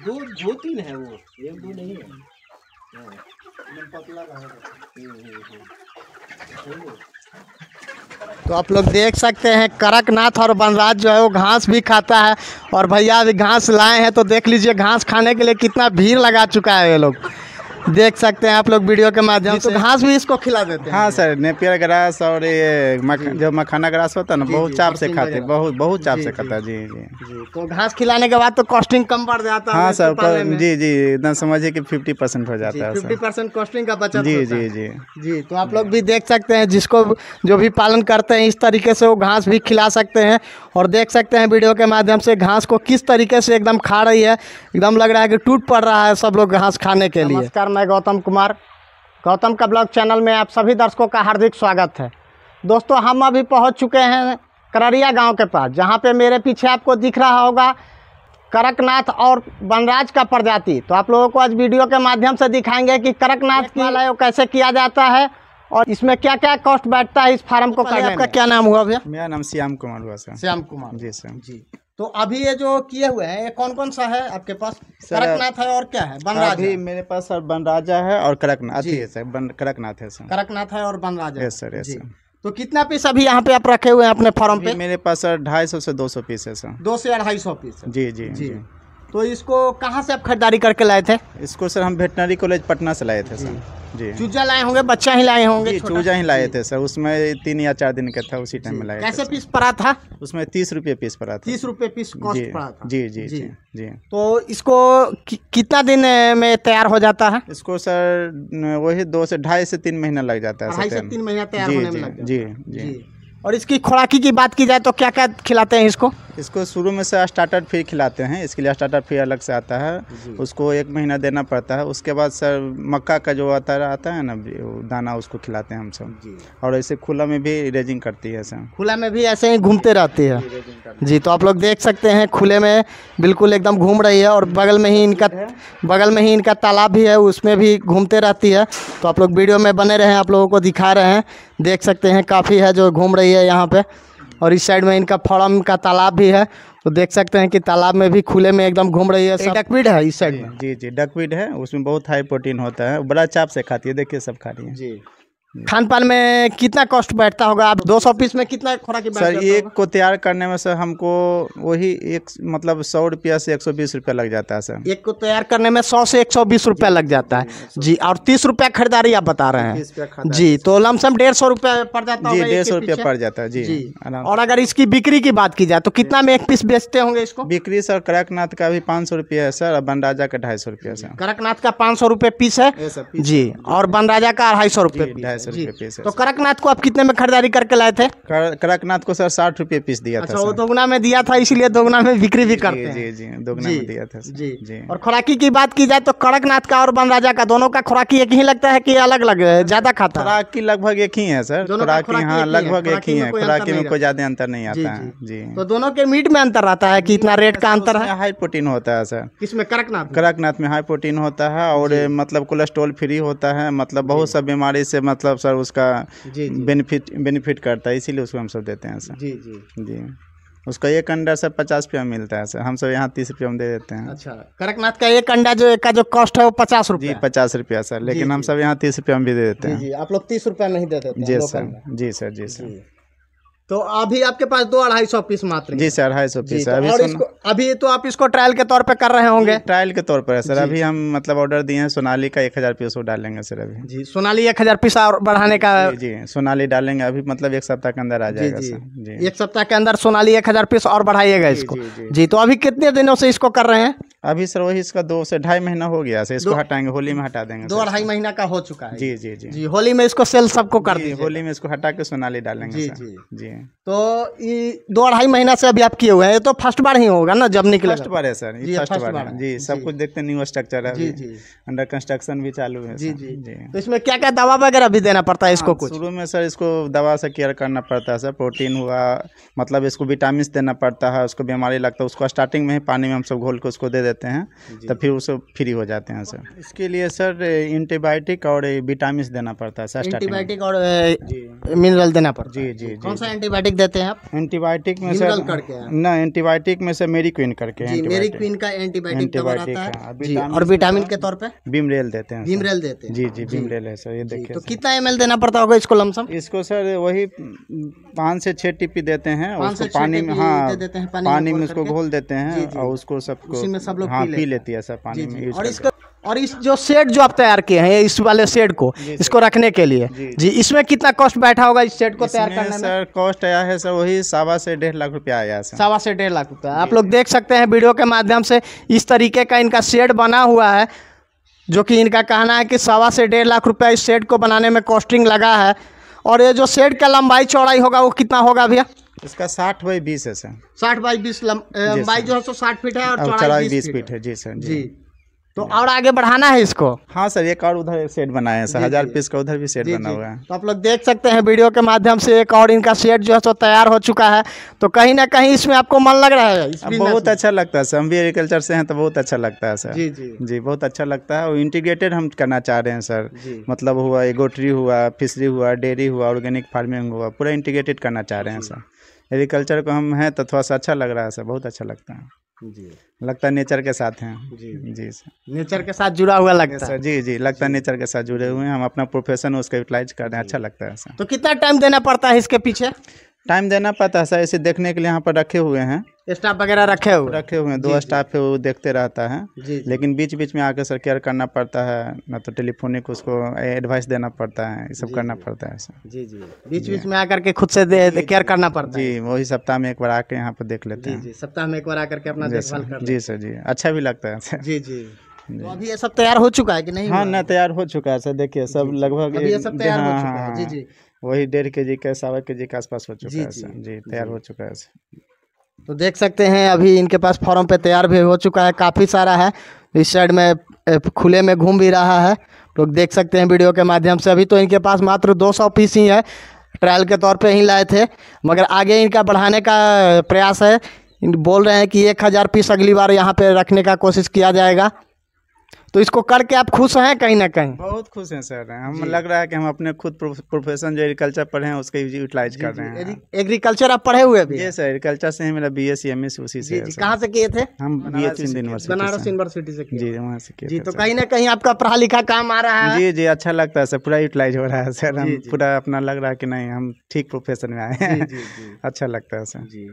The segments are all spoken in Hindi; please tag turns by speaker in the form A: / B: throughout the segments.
A: दो दो तीन है वो एक दो नहीं है हाँ। तो आप लोग देख सकते हैं करकनाथ और बनराज जो है वो घास भी खाता है और भैया अभी घास लाए हैं तो देख लीजिए
B: घास खाने के लिए कितना भीड़ लगा चुका है ये लोग देख सकते हैं आप लोग वीडियो के माध्यम तो से घास भी इसको खिला देते हैं हाँ सर नेपियर ग्रास और ये मख, जो मखाना ग्रास होता है ना बहुत चाप से खाते हैं बहुत बहुत चाप से खाता है जी जी
A: तो घास खिलाने के बाद तो कॉस्टिंग कम पड़ जाता है हाँ सर
B: जी जी एकदम समझिए कि फिफ्टी परसेंट हो जाता है फिफ्टी
A: परसेंट कॉस्टिंग का बचा जी जी जी जी तो आप लोग भी देख सकते हैं जिसको जो भी पालन करते हैं इस तरीके से वो घास भी खिला सकते हैं और देख सकते हैं वीडियो के माध्यम से घास को किस तरीके से एकदम खा रही है एकदम लग रहा है कि टूट पड़ रहा है सब लोग घास खाने के लिए मैं गौतम कुमार गौतम का ब्लॉग चैनल में आप सभी दर्शकों का हार्दिक स्वागत है दोस्तों हम अभी पहुंच चुके हैं कररिया गांव के पास जहां पे मेरे पीछे आपको दिख रहा होगा करकनाथ और वनराज का प्रजाति तो आप लोगों को आज वीडियो के माध्यम से दिखाएंगे कि करकनाथ की लय कैसे किया जाता है और इसमें क्या क्या कॉस्ट बैठता है इस फार्म को करने आपका क्या नाम हुआ
B: भैया मेरा नाम श्याम कुमार हुआ सर श्याम कुमार जी सर जी
A: तो अभी ये जो किए हुए हैं ये कौन कौन सा है आपके पास कड़कनाथ है और क्या है बनराज अभी
B: मेरे पास सर बनराजा है और कड़कनाथ है सर बन कड़कनाथ है सर
A: कड़कनाथ है और बनराजा सर यस तो कितना पीस
B: अभी यहाँ पे आप रखे हुए हैं अपने फॉर्म पे मेरे पास सर ढाई सौ से दो सौ पीस है सर दो से ढाई सौ पीस जी जी जी तो इसको कहाँ से आप खरीदारी करके लाए थे इसको सर हम वेटनरी कॉलेज पटना से लाए थे सर हम्म। जी
A: चूजा लाए होंगे
B: बच्चा ही लाए होंगे चूजा ही लाए थे सर उसमें तीन या चार दिन का था उसी टाइम में लाए कैसे पीस पड़ा था उसमें तीस रुपये पीस पड़ा था तीस रुपये पीस कॉस्ट पड़ा था जी जी जी जी जी तो इसको कि, कितना दिन में तैयार हो जाता है इसको सर वही दो से ढाई से तीन महीना लग जाता है तीन महीना तैयार होने जी जी और इसकी खुराकी की बात की जाए तो क्या क्या खिलाते हैं इसको इसको शुरू में से स्टार्टर फी खिलाते हैं इसके लिए स्टार्टर फी अलग से आता है उसको एक महीना देना पड़ता है उसके बाद सर मक्का का जो आता आता है ना दाना उसको खिलाते हैं हम सब और ऐसे खुला में भी रेजिंग करती है सर खुला में भी ऐसे ही घूमते रहती है जी तो आप लोग देख सकते हैं खुले में बिल्कुल एकदम घूम रही है और
A: बगल में ही इनका बगल में ही इनका तालाब भी है उसमें भी घूमते रहती है तो आप लोग वीडियो में बने रहें आप लोगों को दिखा रहे हैं देख सकते हैं काफ़ी है जो घूम रही है यहाँ पर और इस साइड में इनका फॉर्म का तालाब भी है तो देख सकते हैं कि तालाब में भी खुले में एकदम घूम रही है सब डकविड
B: है इस साइड में जी जी डकविड है उसमें बहुत हाई प्रोटीन होता है बड़ा चाप से खाती है देखिए सब खा रही है जी हम्म।
A: खान पान में
B: कितना कॉस्ट बैठता होगा आप 200 पीस में कितना खुराक सर एक को तैयार करने में सर हमको वही एक मतलब सौ रुपया से एक सौ बीस रुपया लग जाता है सर
A: एक को तैयार करने में सौ से एक सौ बीस रुपया लग जाता है जी और तीस रुपया खरीदारी आप बता रहे
B: हैं जी तो लमसम
A: डेढ़ सौ रुपया पड़ जाता है जी डेढ़ सौ रुपया पड़ जाता है जी और
B: अगर इसकी बिक्री की बात की जाए तो कितना में एक पीस बेचते होंगे इसको बिक्री सर कड़कनाथ का भी पाँच सौ है सर और बनराजा का ढाई सौ रुपया सर
A: कड़कनाथ का पाँच सौ पीस है जी
B: और बनराजा का अढ़ाई सौ रुपये सौ पीस तो
A: कड़कनाथ को आप कितने में खरीदारी करके लाए थे कड़कनाथ को सर साठ
B: रूपए पीस दिया था अच्छा,
A: दोगुना में दिया था इसीलिए दोगुना में बिक्री भी करते
B: जी जी दोगुना में दिया था जी जी
A: और खुराकी की बात की जाए तो कड़कनाथ का और बनराजा का दोनों का खुराकी एक ही लगता है की अलग अलग
B: ज्यादा खाता खुराकी लगभग एक ही है सर खुराकी हाँ लगभग एक ही है खुराकी में कोई ज्यादा अंतर नहीं आता है जी तो दोनों के मीट में अंतर आता है की इतना रेट का मतलब अंतर है हाई प्रोटीन होता है सर
A: इसमें कड़कनाथ
B: कड़कनाथ में हाई प्रोटीन होता है और मतलब कोलेस्ट्रोल फ्री होता है मतलब बहुत सब बीमारी से मतलब सब सर उसका बेनिफिट बेनिफिट करता है इसीलिए उसको हम सब देते हैं सर जी जी जी उसका एक अंडा सर पचास रुपया मिलता है सर हम सब यहाँ तीस रुपया में दे देते हैं अच्छा कड़कनाथ का एक अंडा जो एक का जो कॉस्ट है वो पचास रुपया जी पचास रुपया सर लेकिन हम सब यहाँ तीस रुपया में भी दे देते हैं जी
A: आप लोग तीस रुपया नहीं देते जी सर
B: जी सर जी सर
A: तो अभी आपके पास
B: दो अढ़ाई सौ पीस मात्र जी सर अढ़ाई सौ पीस अभी इसको अभी तो आप इसको ट्रायल के तौर पे कर रहे होंगे ट्रायल के तौर पर है सर अभी हम मतलब ऑर्डर दिए हैं सोनाली का एक हज़ार पीस डालेंगे सर अभी जी सोनाली एक हज़ार पीस और बढ़ाने का जी सोनाली डालेंगे अभी मतलब एक सप्ताह के अंदर आ जाएगा सर जी एक सप्ताह के अंदर सोनाली एक हज़ार पीस और बढ़ाइएगा इसको जी तो अभी कितने दिनों से इसको कर रहे हैं अभी सर वही इसका दो से ढाई महीना हो गया सर इसको हटाएंगे होली में हटा देंगे दो
A: ढाई महीना का हो चुका है
B: जी जी जी जी होली में इसको सेल सबको कर दी होली में इसको हटा के सोनाली डालेंगे जी जी जी
A: तो दो ढाई महीना से अभी आप किए हुए हैं तो फर्स्ट बार ही होगा ना जब निकले फर्स्ट बार है
B: सर फर्स्ट बार जी सब कुछ देखते न्यू स्ट्रक्चर है अंडर कंस्ट्रक्शन भी चालू है जी जी तो इसमें क्या क्या दवा वगैरह भी देना पड़ता है इसको हाँ, कुछ शुरू में सर इसको दवा से केयर करना पड़ता है सर प्रोटीन हुआ मतलब इसको विटामिन देना पड़ता है उसको बीमारी लगता है उसको स्टार्टिंग में ही पानी में हम सब घोल के उसको दे देते देते हैं तो फिर उसको फ्री हो जाते हैं सर इसके लिए सर एंटीबायोटिक और विटामिन देना पड़ता है सर एंटीबायोटिक और मिनरल देना पड़ता है जी जी जी कौन सा एंटीबायोटिक देते हैं आप एंटीबायोटिक हाँ। में सर करके तो हाँ, ना एंटीबायोटिक में सर मेरी क्वीन करके मेरी क्वीन
A: का एंटीबायोटिक और विटामिन के तौर पर
B: बीमरेल देते हैं भीमरेल देते हैं जी जी बीमरेल है सर ये देखिए तो कितना एम देना पड़ता होगा इसको लमसम इसको सर वही पाँच से छह टिप्पी हाँ, देते हैं पानी में हाँ पानी में उसको घोल देते हैं और उसको सबको सब लोग हाँ, पी, पी लेती है सर पानी जी, में और इसका
A: और इस जो सेट जो आप तैयार किए हैं इस वाले सेट को इसको रखने के लिए जी, जी इसमें कितना कॉस्ट बैठा होगा इस सेट को तैयार करने में सर
B: कॉस्ट आया है सर वही सवा से डेढ़ लाख रुपया आया है सवा से डेढ़ लाख रुपया आप लोग देख सकते हैं वीडियो के माध्यम से इस तरीके का
A: इनका सेट बना हुआ है जो कि इनका कहना है कि सवा से डेढ़ लाख रुपया इस सेट को बनाने में कॉस्टिंग लगा है और ये जो सेट का लंबाई चौड़ाई होगा वो कितना होगा भैया
B: इसका साठ बाई बीस है सर
A: साठ बाई बीस बाई
B: जो है सो साठ फीट है और चौड़ाई बीस फीट है जी सर जी तो
A: और आगे बढ़ाना है इसको
B: हाँ सर एक और उधर सेट बनाया है सर हजार पीस का उधर भी सेट बना हुआ है
A: तो आप लोग देख सकते हैं वीडियो के माध्यम से एक और इनका सेट जो है सो तैयार हो चुका है तो कहीं ना कहीं इसमें आपको मन लग रहा है बहुत
B: अच्छा लगता है सर हम भी एग्रीकल्चर से हैं तो बहुत अच्छा लगता है सर जी जी जी बहुत अच्छा लगता है और इंटीग्रेटेड हम करना चाह रहे हैं सर मतलब हुआ एगोट्री हुआ फिशरी हुआ डेयरी हुआ ऑर्गेनिक फार्मिंग हुआ पूरा इंटीग्रेटेड करना चाह रहे हैं सर एग्रीकल्चर को हम हैं तो थोड़ा सा अच्छा लग रहा है सर बहुत अच्छा लगता है जी लगता है नेचर के साथ हैं जी जी सर नेचर के साथ जुड़ा हुआ लगता है सर जी जी लगता है नेचर के साथ जुड़े हुए हैं हम अपना प्रोफेशन उसका यूटिलाइज कर रहे हैं अच्छा लगता है सर तो कितना टाइम देना पड़ता है इसके पीछे टाइम देना पड़ता है सर इसे देखने के लिए यहाँ पर रखे हुए हैं स्टाफ वगैरह रखे हुए रखे हुए हैं दो स्टाफ है वो देखते रहता है जी लेकिन बीच बीच में आके सर केयर करना पड़ता है ना तो टेलीफोनिक उसको एडवाइस देना पड़ता है ये सब करना पड़ता है सर जी जी बीच बीच में आकर के खुद से केयर करना पड़ता है जी वही सप्ताह में एक बार आके यहाँ पर देख लेते हैं
A: सप्ताह में एक बार आकर के अपना देखभाल कर जी
B: सर जी अच्छा भी लगता है सर जी जी तो अभी ये सब तैयार हो चुका है कि नहीं हाँ ना तैयार हो चुका है सर देखिए सब लगभग ये सब तैयार हो हाँ, चुका है हाँ, जी हाँ। जी वही डेढ़ के जी का सवा के जी के आसपास हो चुका है जी तैयार हो चुका है
A: तो देख सकते हैं अभी इनके पास फॉर्म पे तैयार भी हो चुका है काफ़ी सारा है इस साइड में खुले में घूम भी रहा है लोग तो देख सकते हैं वीडियो के माध्यम से अभी तो इनके पास मात्र 200 पीस ही है ट्रायल के तौर पे ही लाए थे मगर आगे इनका बढ़ाने का प्रयास है बोल रहे हैं कि एक हज़ार पीस अगली बार यहाँ पे रखने का कोशिश किया जाएगा तो इसको करके आप खुश हैं कहीं ना कहीं
B: बहुत खुश हैं सर हम लग रहा है कि हम अपने खुद प्रोफेशन जो एग्रीकल्चर पढ़े हैं उसके यूटिलाइज कर रहे हैं एग्रीकल्चर आप पढ़े हुए भी सर एग्रीकल्चर से मेरा B S C M S उसी से कहाँ
A: से किए थे हम बी एस बनारस
B: यूनिवर्सिटी से जी वहाँ से किए
A: तो कहीं ना कहीं आपका पढ़ा लिखा काम आ रहा है
B: जी जी अच्छा लगता है सर पूरा यूटिलाइज हो रहा है सर हम पूरा अपना लग रहा है कि नहीं हम ठीक प्रोफेशन में आए हैं अच्छा लगता है सर जी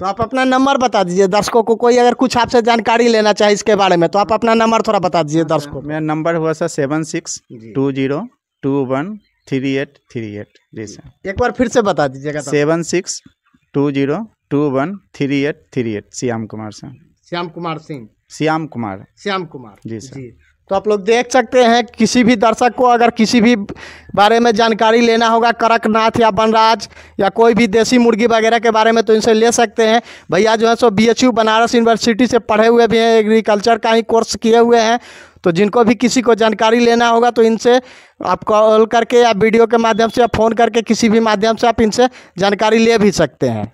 A: तो आप अपना नंबर बता दीजिए दर्शकों को कोई अगर कुछ आपसे जानकारी लेना चाहे इसके बारे में तो
B: आप अपना नंबर थोड़ा बता दीजिए दीजिए दर्शकों मेरा नंबर हुआ sir seven six two zero two one three eight three eight जी सर एक बार फिर से बता दीजिएगा तो। Seven six two zero two one three eight three eight Shyam Kumar sir
A: Shyam Kumar Singh
B: Shyam Kumar
A: Shyam Kumar
B: ji sir तो आप लोग देख सकते हैं किसी भी दर्शक को अगर किसी भी
A: बारे में जानकारी लेना होगा करकनाथ या बनराज या कोई भी देसी मुर्गी वगैरह के बारे में तो इनसे ले सकते हैं भैया जो है सो बी बनारस यूनिवर्सिटी से पढ़े हुए भी हैं एग्रीकल्चर का ही कोर्स किए हुए हैं तो जिनको भी किसी को जानकारी लेना होगा तो इनसे आप कॉल करके या वीडियो के माध्यम से या फ़ोन करके किसी भी माध्यम से आप इनसे जानकारी ले भी सकते हैं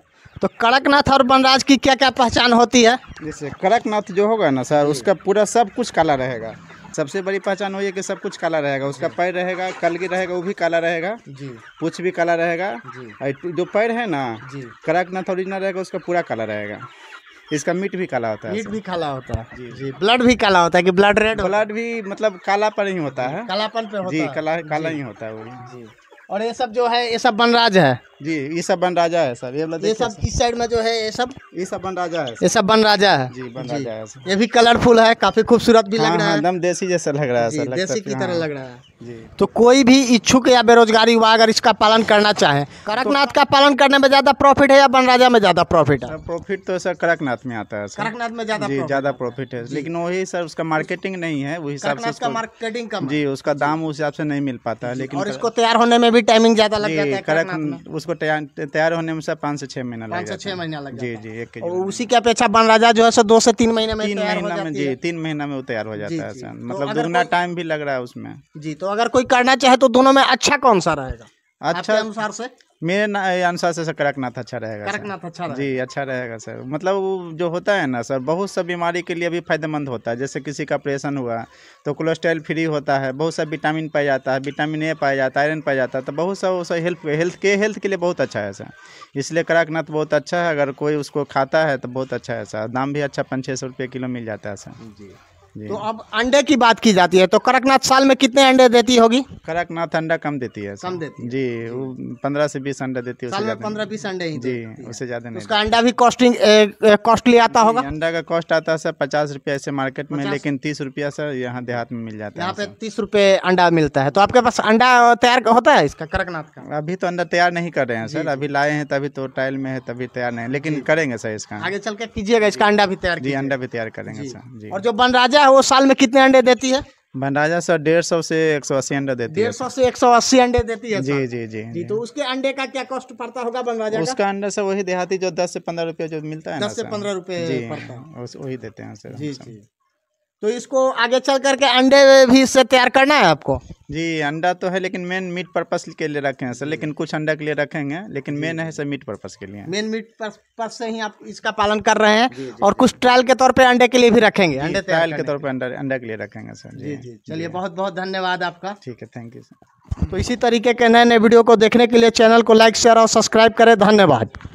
A: तो कड़कनाथ और बनराज की क्या क्या पहचान होती है
B: जैसे कड़कनाथ जो होगा ना सर उसका पूरा सब कुछ काला रहेगा सबसे बड़ी पहचान वही है कि सब कुछ काला रहेगा उसका पैर रहेगा कलगी रहेगा वो भी काला रहेगा जी पूछ भी काला रहेगा जी जो पैर है ना जी कड़कनाथ ओरिजिनल रहेगा उसका पूरा काला रहेगा इसका मीट भी काला होता है मीट
A: भी काला होता है जी जी
B: ब्लड भी काला होता है कि ब्लड रेड ब्लड भी मतलब काला पर ही होता है
A: कालापन पे होता जी काला काला ही होता
B: है वो जी और ये सब जो है ये सब बनराज है जी ये सब बन राजा है सर ये मतलब ये सब इस साइड
A: में जो है ये सब ये सब बन राजा है ये सब बन राजा है जी बन राजा है
B: ये भी कलरफुल है
A: काफी खूबसूरत भी हाँ, लग रहा हाँ, है एकदम देसी जैसा लग रहा है सर देसी की तरह हाँ। लग रहा है तो कोई भी इच्छुक या बेरोजगारी हुआ अगर इसका पालन करना चाहे तो कड़कनाथ तो, का पालन करने में ज्यादा प्रॉफिट है या बनराजा में ज्यादा
B: प्रॉफिट है प्रॉफिट तो सर कड़कनाथ में आता है सर कड़कनाथ में ज्यादा जी ज्यादा प्रॉफिट है लेकिन वही सर उसका मार्केटिंग नहीं है वही हिसाब से
A: मार्केटिंग कम
B: जी उसका दाम उस हिसाब से नहीं मिल पाता है लेकिन और इसको
A: तैयार होने में भी टाइमिंग ज्यादा लग जाता है
B: उसको इसको तैयार होने में सर पाँच से छह महीना लगता है छह महीना लग जी जी एक उसी
A: की अपेक्षा बन राजा जो है सर दो से तीन महीने में तीन महीना में जी
B: तीन महीना में वो तैयार हो जाता है सर तो मतलब दुगना टाइम भी लग रहा है उसमें जी तो अगर कोई करना चाहे तो दोनों में अच्छा कौन सा रहेगा अच्छा अनुसार से मेरे अनुसार से सर कड़कनाथ अच्छा रहेगा
A: कड़कनाथ अच्छा रहे।
B: जी अच्छा रहेगा सर मतलब जो होता है ना सर बहुत सा बीमारी के लिए भी फायदेमंद होता है जैसे किसी का ऑपरेशन हुआ तो कोलेस्ट्रॉल फ्री होता है बहुत सा विटामिन पाया जाता है विटामिन ए पाया जाता है आयरन पाया जाता है तो बहुत सा वो हेल्थ हेल्थ के हेल्थ के लिए बहुत अच्छा है सर इसलिए कड़कनाथ बहुत अच्छा है अगर कोई उसको खाता है तो बहुत अच्छा है सर दाम भी अच्छा पाँच छः सौ रुपये किलो मिल जाता है सर जी तो अब अंडे की बात की जाती है तो कड़कनाथ साल में कितने अंडे देती होगी कड़कनाथ अंडा कम देती है कम देती है। जी वो पंद्रह से बीस अंडा देती है साल में पंद्रह बीस अंडे ही जी उससे ज़्यादा नहीं तो उसका अंडा भी कॉस्टिंग कॉस्टली आता होगा अंडा का कॉस्ट आता है सर पचास रुपया ऐसे मार्केट में लेकिन तीस रुपया सर यहाँ देहात में मिल जाता है यहाँ पे
A: तीस रुपये अंडा मिलता है तो आपके पास अंडा तैयार
B: होता है इसका कड़कनाथ का अभी तो अंडा तैयार नहीं कर रहे हैं सर अभी लाए हैं तभी तो टाइल में है तभी तैयार नहीं लेकिन करेंगे सर इसका आगे चल के कीजिएगा इसका अंडा भी तैयार जी अंडा भी तैयार करेंगे सर जी और जो बनराजा है वो साल में कितने अंडे देती है भंडाजा सर डेढ़ सौ से एक सौ अस्सी अंडे देती है डेढ़ सौ से एक सौ अस्सी अंडे देती है जी जी जी जी तो उसके अंडे का क्या कॉस्ट पड़ता होगा भंडाजा उसका अंडा सर वही देहाती जो दस से पंद्रह रुपया जो मिलता है दस से पंद्रह रुपये वही देते हैं सर जी जी तो इसको आगे चल करके अंडे भी इससे तैयार करना है आपको जी अंडा तो है लेकिन मेन मीट पर्पस के लिए रखे हैं सर लेकिन कुछ अंडा के लिए रखेंगे लेकिन मेन है सर मीट पर्पस के लिए
A: मेन मीट पर्पस से ही आप इसका पालन कर रहे हैं जी, जी,
B: और कुछ ट्रायल के तौर पे अंडे के लिए भी रखेंगे अंडे ट्रायल के तौर पे अंडा अंडा के लिए रखेंगे सर जी जी
A: चलिए बहुत बहुत धन्यवाद आपका ठीक है थैंक यू सर तो इसी तरीके के नए नए वीडियो को देखने के लिए चैनल को लाइक शेयर और सब्सक्राइब करें धन्यवाद